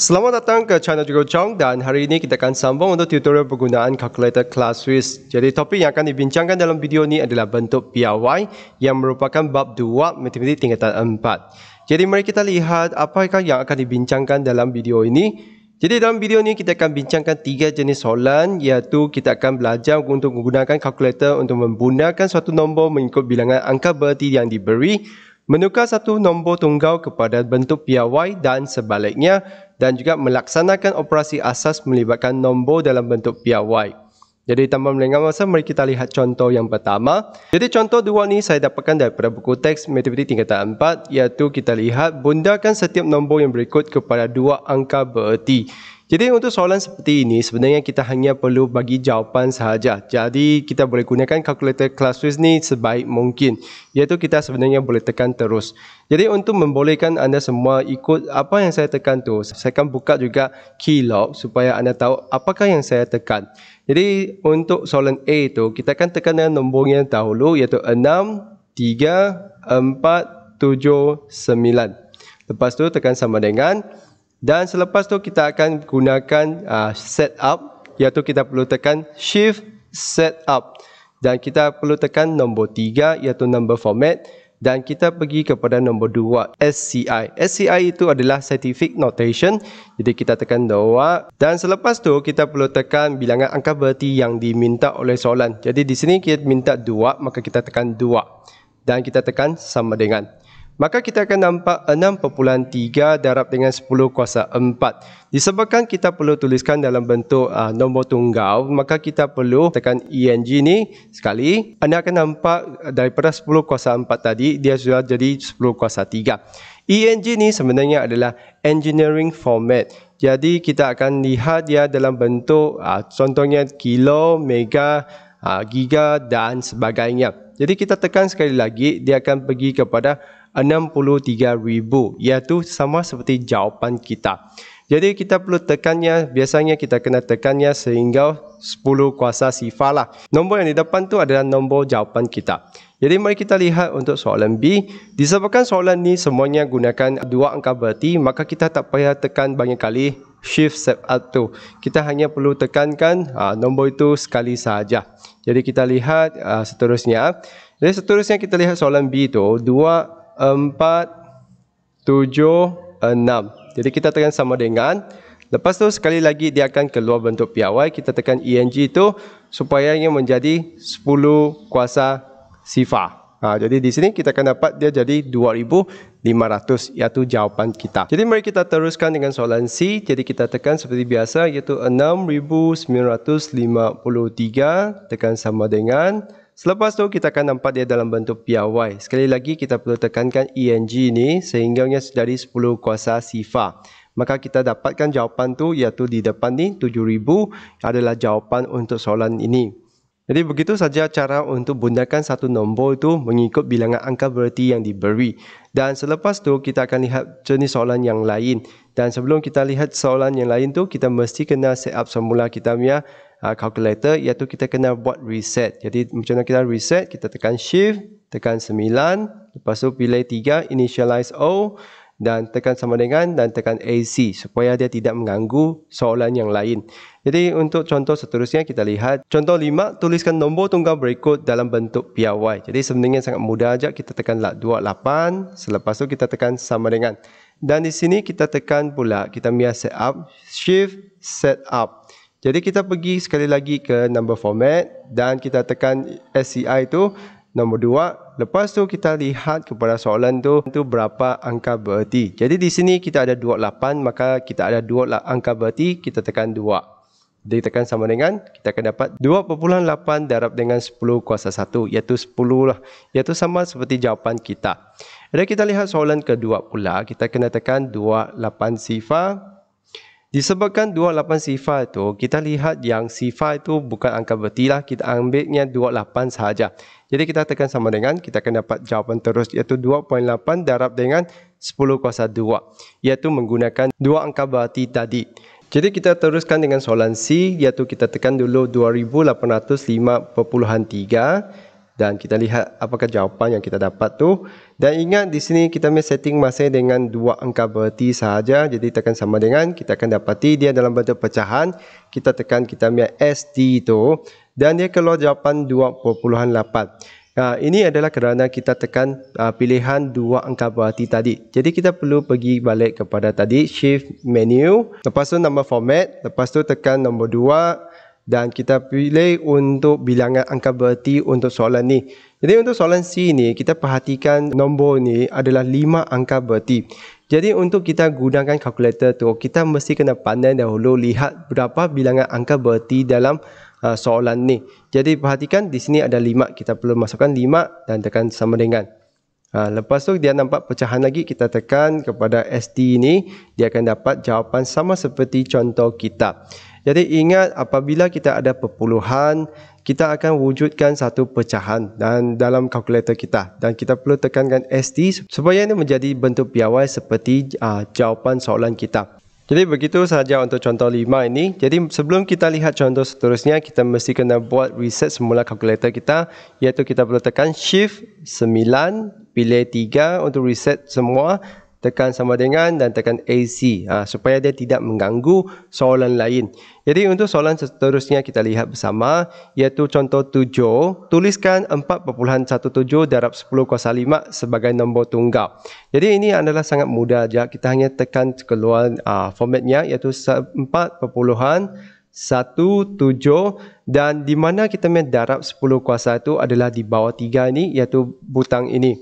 Selamat datang ke channel Jogo Chong dan hari ini kita akan sambung untuk tutorial penggunaan calculator class Swiss. Jadi topik yang akan dibincangkan dalam video ini adalah bentuk PRY yang merupakan bab 2 matematik tingkatan 4. Jadi mari kita lihat apakah yang akan dibincangkan dalam video ini. Jadi dalam video ini kita akan bincangkan tiga jenis soalan iaitu kita akan belajar untuk menggunakan calculator untuk menggunakan suatu nombor mengikut bilangan angka berarti yang diberi menukar satu nombor tunggal kepada bentuk PRY dan sebaliknya dan juga melaksanakan operasi asas melibatkan nombor dalam bentuk piawai. Jadi tanpa melengah masa, mari kita lihat contoh yang pertama. Jadi contoh dua ni saya dapatkan daripada buku teks Matematik Tingkatan 4 iaitu kita lihat bundarkan setiap nombor yang berikut kepada dua angka bererti. Jadi untuk soalan seperti ini sebenarnya kita hanya perlu bagi jawapan sahaja. Jadi kita boleh gunakan kalkulator kelas Swiss ni sebaik mungkin. Iaitu kita sebenarnya boleh tekan terus. Jadi untuk membolehkan anda semua ikut apa yang saya tekan tu, saya akan buka juga key log supaya anda tahu apakah yang saya tekan. Jadi untuk soalan A tu kita akan tekan dengan nombor yang dahulu iaitu 6 3 4 7 9. Lepas tu tekan sama dengan dan selepas tu kita akan gunakan uh, up iaitu kita perlu tekan shift set up dan kita perlu tekan nombor 3 iaitu number format dan kita pergi kepada nombor 2 SCI. SCI itu adalah scientific notation. Jadi kita tekan 2 dan selepas tu kita perlu tekan bilangan angka berarti yang diminta oleh soalan. Jadi di sini kita minta 2 maka kita tekan 2 dan kita tekan sama dengan maka kita akan nampak 6.3 darab dengan 10 kuasa 4. Disebabkan kita perlu tuliskan dalam bentuk uh, nombor tunggal, maka kita perlu tekan ENG ni sekali. Anda akan nampak ah, daripada 10 kuasa 4 tadi, dia sudah jadi 10 kuasa 3. ENG ni sebenarnya adalah engineering format. Jadi kita akan lihat dia dalam bentuk uh, contohnya kilo, mega, uh, giga dan sebagainya. Jadi kita tekan sekali lagi, dia akan pergi kepada 63,000 iaitu sama seperti jawapan kita. Jadi kita perlu tekannya, biasanya kita kena tekannya sehingga 10 kuasa sifar lah. Nombor yang di depan tu adalah nombor jawapan kita. Jadi mari kita lihat untuk soalan B. Disebabkan soalan ni semuanya gunakan dua angka berarti, maka kita tak payah tekan banyak kali shift set up tu. Kita hanya perlu tekankan aa, ha, nombor itu sekali sahaja. Jadi kita lihat aa, ha, seterusnya. Jadi seterusnya kita lihat soalan B tu, dua empat, tujuh, enam. Jadi kita tekan sama dengan. Lepas tu sekali lagi dia akan keluar bentuk PIY. Kita tekan ENG tu supaya ia menjadi sepuluh kuasa sifar. Ha, jadi di sini kita akan dapat dia jadi 2500 iaitu jawapan kita. Jadi mari kita teruskan dengan soalan C. Jadi kita tekan seperti biasa iaitu 6953 tekan sama dengan Selepas tu kita akan nampak dia dalam bentuk PRY. Sekali lagi kita perlu tekankan ENG ini sehingganya dari 10 kuasa sifar. Maka kita dapatkan jawapan tu iaitu di depan ni 7000 adalah jawapan untuk soalan ini. Jadi begitu saja cara untuk bundarkan satu nombor itu mengikut bilangan angka bererti yang diberi. Dan selepas tu kita akan lihat jenis soalan yang lain. Dan sebelum kita lihat soalan yang lain tu kita mesti kena set up semula kita punya uh, calculator iaitu kita kena buat reset. Jadi macam mana kita reset? Kita tekan shift, tekan 9, lepas tu pilih 3, initialize O dan tekan sama dengan dan tekan AC supaya dia tidak mengganggu soalan yang lain. Jadi untuk contoh seterusnya kita lihat. Contoh 5, tuliskan nombor tunggal berikut dalam bentuk PY. Jadi sebenarnya sangat mudah aja kita tekan 28, selepas tu kita tekan sama dengan. Dan di sini kita tekan pula, kita biar set up, shift, set up. Jadi kita pergi sekali lagi ke number format dan kita tekan SCI tu nombor 2. Lepas tu kita lihat kepada soalan tu tu berapa angka bererti. Jadi di sini kita ada 28 maka kita ada 2 angka bererti kita tekan 2. Jadi tekan sama dengan kita akan dapat 2.8 darab dengan 10 kuasa 1 iaitu 10 lah. Iaitu sama seperti jawapan kita. Jadi kita lihat soalan kedua pula kita kena tekan 28 sifar Disebabkan 28 sifat tu, kita lihat yang sifat tu bukan angka bertilah, kita ambilnya 28 sahaja. Jadi kita tekan sama dengan, kita akan dapat jawapan terus iaitu 2.8 darab dengan 10 kuasa 2. Iaitu menggunakan dua angka berarti tadi. Jadi kita teruskan dengan soalan C, iaitu kita tekan dulu 2805.3 dan kita lihat apakah jawapan yang kita dapat tu dan ingat di sini kita punya setting masa dengan dua angka berarti sahaja jadi tekan sama dengan kita akan dapati dia dalam bentuk pecahan kita tekan kita punya SD tu dan dia keluar jawapan 2.8 Uh, ha, ini adalah kerana kita tekan uh, pilihan dua angka berarti tadi. Jadi kita perlu pergi balik kepada tadi shift menu, lepas tu nama format, lepas tu tekan nombor dua dan kita pilih untuk bilangan angka bererti untuk soalan ni. Jadi untuk soalan C ni kita perhatikan nombor ni adalah 5 angka bererti. Jadi untuk kita gunakan kalkulator tu kita mesti kena pandai dahulu lihat berapa bilangan angka bererti dalam uh, soalan ni. Jadi perhatikan di sini ada 5 kita perlu masukkan 5 dan tekan sama dengan Ha, lepas tu dia nampak pecahan lagi kita tekan kepada ST ini dia akan dapat jawapan sama seperti contoh kita. Jadi ingat apabila kita ada perpuluhan, kita akan wujudkan satu pecahan dan dalam kalkulator kita dan kita perlu tekankan ST supaya ini menjadi bentuk piawai seperti uh, jawapan soalan kita. Jadi begitu sahaja untuk contoh 5 ini. Jadi sebelum kita lihat contoh seterusnya, kita mesti kena buat reset semula kalkulator kita iaitu kita perlu tekan shift 9 pilih 3 untuk reset semua tekan sama dengan dan tekan AC ha, supaya dia tidak mengganggu soalan lain. Jadi untuk soalan seterusnya kita lihat bersama iaitu contoh 7. Tuliskan 4.17 darab 10 kuasa 5 sebagai nombor tunggal. Jadi ini adalah sangat mudah saja. Kita hanya tekan keluar ha, formatnya iaitu 4.17 satu, tujuh dan di mana kita main darab sepuluh kuasa itu adalah di bawah tiga ini iaitu butang ini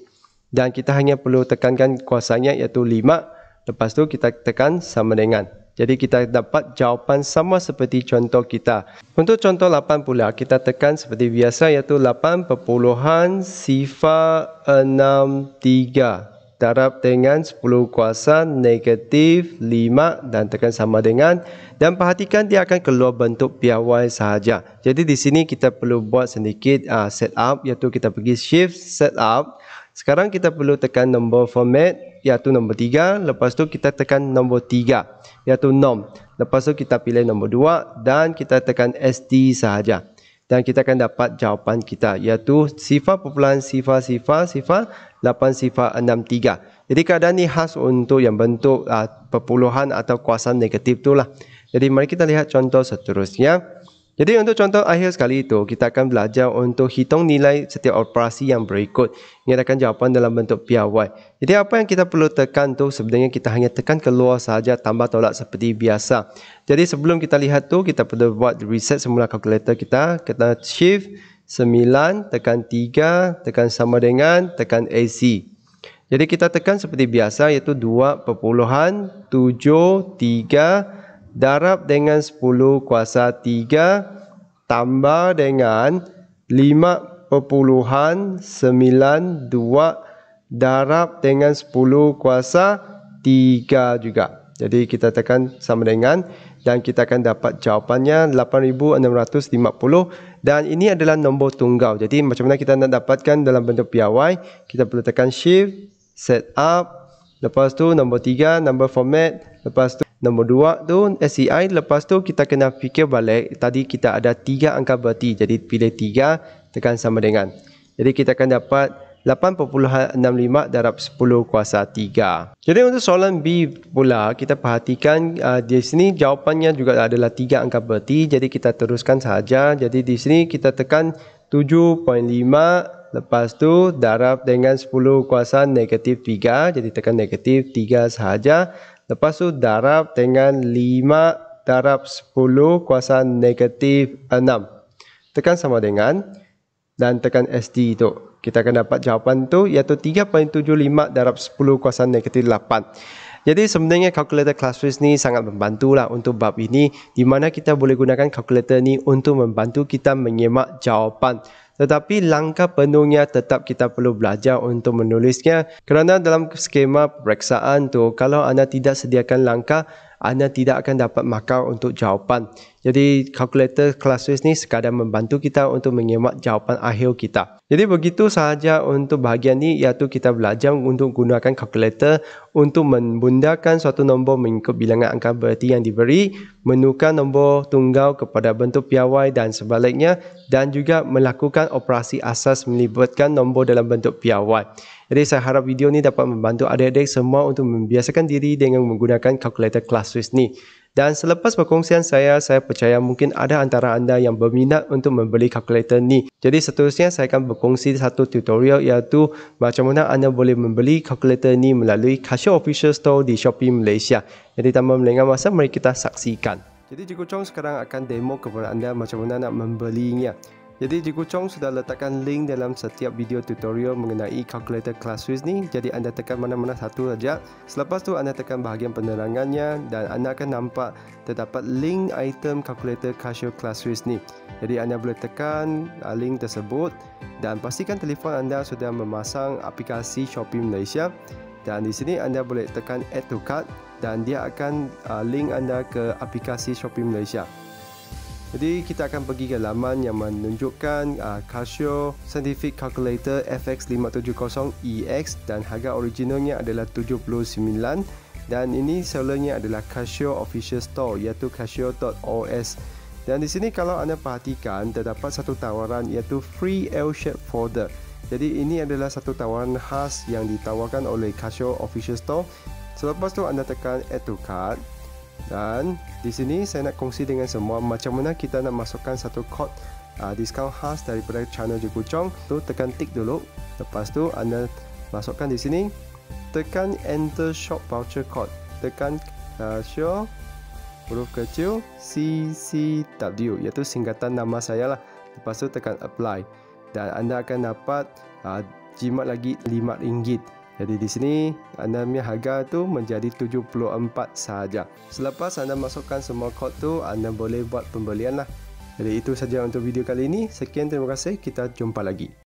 dan kita hanya perlu tekankan kuasanya iaitu 5 lepas tu kita tekan sama dengan jadi kita dapat jawapan sama seperti contoh kita untuk contoh 8 pula kita tekan seperti biasa iaitu 8 perpuluhan sifar 63 darab dengan 10 kuasa negatif 5 dan tekan sama dengan dan perhatikan dia akan keluar bentuk piawai sahaja jadi di sini kita perlu buat sedikit uh, up iaitu kita pergi shift set up. Sekarang kita perlu tekan nombor format iaitu nombor tiga, Lepas tu kita tekan nombor tiga iaitu NOM. Lepas tu kita pilih nombor dua dan kita tekan ST sahaja. Dan kita akan dapat jawapan kita iaitu sifar perpulangan sifar sifar sifar 8 sifar 6 3. Jadi keadaan ni khas untuk yang bentuk uh, perpuluhan atau kuasa negatif tu lah. Jadi mari kita lihat contoh seterusnya. Jadi untuk contoh akhir sekali itu, kita akan belajar untuk hitung nilai setiap operasi yang berikut. Ini akan jawapan dalam bentuk piawai. Jadi apa yang kita perlu tekan tu sebenarnya kita hanya tekan keluar saja tambah tolak seperti biasa. Jadi sebelum kita lihat tu kita perlu buat reset semula kalkulator kita. Kita shift 9, tekan 3, tekan sama dengan, tekan AC. Jadi kita tekan seperti biasa iaitu 2 perpuluhan 7 3 darab dengan 10 kuasa 3 tambah dengan 5.92 darab dengan 10 kuasa 3 juga. Jadi kita tekan sama dengan dan kita akan dapat jawapannya 8650 dan ini adalah nombor tunggal. Jadi macam mana kita nak dapatkan dalam bentuk PIY? Kita perlu tekan shift, set up, lepas tu nombor 3, nombor format, lepas tu Nombor dua tu SCI. E lepas tu kita kena fikir balik tadi kita ada tiga angka berarti jadi pilih tiga tekan sama dengan. Jadi kita akan dapat 8.65 darab 10 kuasa 3. Jadi untuk soalan B pula kita perhatikan uh, di sini jawapannya juga adalah tiga angka berarti jadi kita teruskan saja. Jadi di sini kita tekan 7.5 Lepas tu darab dengan 10 kuasa negatif 3 Jadi tekan negatif 3 sahaja Lepas tu darab dengan 5 darab 10 kuasa negatif 6. Tekan sama dengan dan tekan SD tu. Kita akan dapat jawapan tu iaitu 3.75 darab 10 kuasa negatif 8. Jadi sebenarnya kalkulator ClassWiz ni sangat membantu lah untuk bab ini di mana kita boleh gunakan kalkulator ni untuk membantu kita menyemak jawapan tetapi langkah penuhnya tetap kita perlu belajar untuk menulisnya kerana dalam skema periksaan tu kalau anda tidak sediakan langkah anda tidak akan dapat markah untuk jawapan. Jadi kalkulator kelas Swiss ni sekadar membantu kita untuk mengemak jawapan akhir kita. Jadi begitu sahaja untuk bahagian ni iaitu kita belajar untuk gunakan kalkulator untuk membundarkan suatu nombor mengikut bilangan angka bererti yang diberi, menukar nombor tunggal kepada bentuk piawai dan sebaliknya dan juga melakukan operasi asas melibatkan nombor dalam bentuk piawai. Jadi saya harap video ni dapat membantu adik-adik semua untuk membiasakan diri dengan menggunakan kalkulator kelas Swiss ni. Dan selepas perkongsian saya, saya percaya mungkin ada antara anda yang berminat untuk membeli kalkulator ni. Jadi seterusnya saya akan berkongsi satu tutorial iaitu macam mana anda boleh membeli kalkulator ni melalui Kasha Official Store di Shopee Malaysia. Jadi tanpa melengah masa, mari kita saksikan. Jadi Cikgu Chong sekarang akan demo kepada anda macam mana nak membelinya. Jadi Cikgu Chong sudah letakkan link dalam setiap video tutorial mengenai kalkulator kelas Swiss ni. Jadi anda tekan mana-mana satu saja. Selepas tu anda tekan bahagian penerangannya dan anda akan nampak terdapat link item kalkulator Casio kelas Swiss ni. Jadi anda boleh tekan ah, link tersebut dan pastikan telefon anda sudah memasang aplikasi Shopee Malaysia. Dan di sini anda boleh tekan add to cart dan dia akan ah, link anda ke aplikasi Shopee Malaysia. Jadi kita akan pergi ke laman yang menunjukkan uh, Casio Scientific Calculator FX570EX e dan harga originalnya adalah RM79 dan ini sellernya adalah Casio Official Store iaitu casio.os dan di sini kalau anda perhatikan terdapat satu tawaran iaitu free L-shaped folder jadi ini adalah satu tawaran khas yang ditawarkan oleh Casio Official Store selepas tu anda tekan add to cart dan di sini saya nak kongsi dengan semua macam mana kita nak masukkan satu kod uh, diskaun khas daripada channel Jeku Chong. Tu tekan tick dulu. Lepas tu anda masukkan di sini. Tekan enter shop voucher code. Tekan uh, show huruf kecil CCW iaitu singkatan nama saya lah. Lepas tu tekan apply dan anda akan dapat uh, jimat lagi RM5. Jadi di sini anda punya harga tu menjadi 74 sahaja. Selepas anda masukkan semua kod tu anda boleh buat pembelian lah. Jadi itu saja untuk video kali ini. Sekian terima kasih. Kita jumpa lagi.